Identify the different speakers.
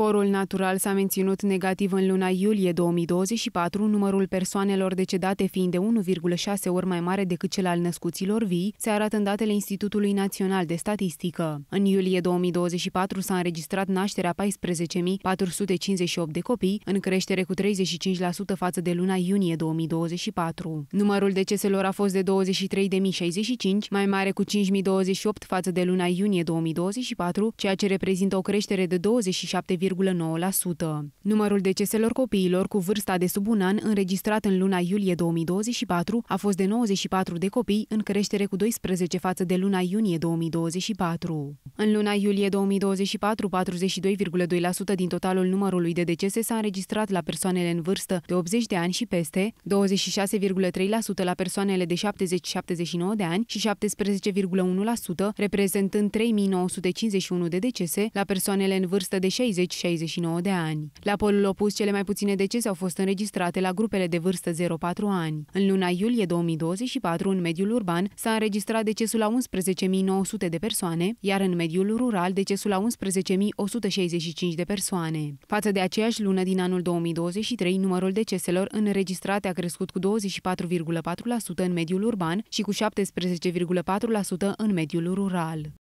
Speaker 1: Sporul natural s-a menținut negativ în luna iulie 2024, numărul persoanelor decedate fiind de 1,6 ori mai mare decât cel al născuților vii, se arată în datele Institutului Național de Statistică. În iulie 2024 s-a înregistrat nașterea 14.458 de copii, în creștere cu 35% față de luna iunie 2024. Numărul deceselor a fost de 23.065, mai mare cu 5.028 față de luna iunie 2024, ceea ce reprezintă o creștere de 27, 1,9%. Numărul deceselor copiilor cu vârsta de sub un an înregistrat în luna iulie 2024 a fost de 94 de copii, în creștere cu 12 față de luna iunie 2024. În luna iulie 2024, 42,2% din totalul numărului de decese s-a înregistrat la persoanele în vârstă de 80 de ani și peste, 26,3% la persoanele de 70-79 de ani și 17,1%, reprezentând 3.951 de decese la persoanele în vârstă de 60-69 de ani. La polul opus, cele mai puține decese au fost înregistrate la grupele de vârstă 0-4 ani. În luna iulie 2024, în mediul urban, s-a înregistrat decesul la 11.900 de persoane, iar în mediul mediul rural decesul la 11.165 de persoane. Față de aceeași lună din anul 2023, numărul deceselor înregistrate a crescut cu 24,4% în mediul urban și cu 17,4% în mediul rural.